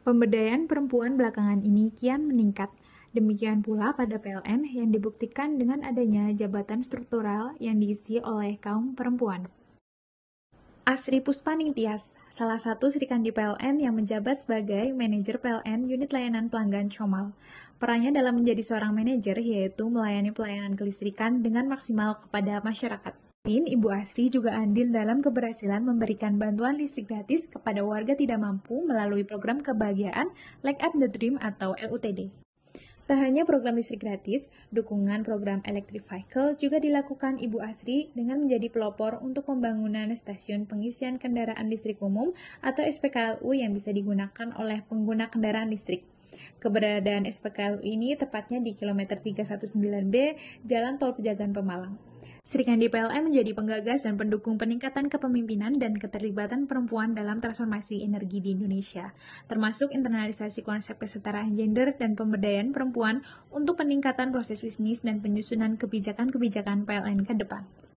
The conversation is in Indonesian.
Pemberdayaan perempuan belakangan ini kian meningkat. Demikian pula pada PLN yang dibuktikan dengan adanya jabatan struktural yang diisi oleh kaum perempuan. Asri Puspaningtias, salah satu serikandi PLN yang menjabat sebagai manajer PLN unit layanan pelanggan Comal. Perannya dalam menjadi seorang manajer yaitu melayani pelayanan kelistrikan dengan maksimal kepada masyarakat. Ibu Asri juga andil dalam keberhasilan memberikan bantuan listrik gratis kepada warga tidak mampu melalui program kebahagiaan Like Up the Dream atau LUTD. Tak hanya program listrik gratis, dukungan program electric vehicle juga dilakukan Ibu Asri dengan menjadi pelopor untuk pembangunan stasiun pengisian kendaraan listrik umum atau SPKLU yang bisa digunakan oleh pengguna kendaraan listrik. Keberadaan SPKLU ini tepatnya di kilometer 319B Jalan Tol Pejagan Pemalang. Serikandi PLN menjadi penggagas dan pendukung peningkatan kepemimpinan dan keterlibatan perempuan dalam transformasi energi di Indonesia, termasuk internalisasi konsep kesetaraan gender dan pemberdayaan perempuan untuk peningkatan proses bisnis dan penyusunan kebijakan-kebijakan PLN ke depan.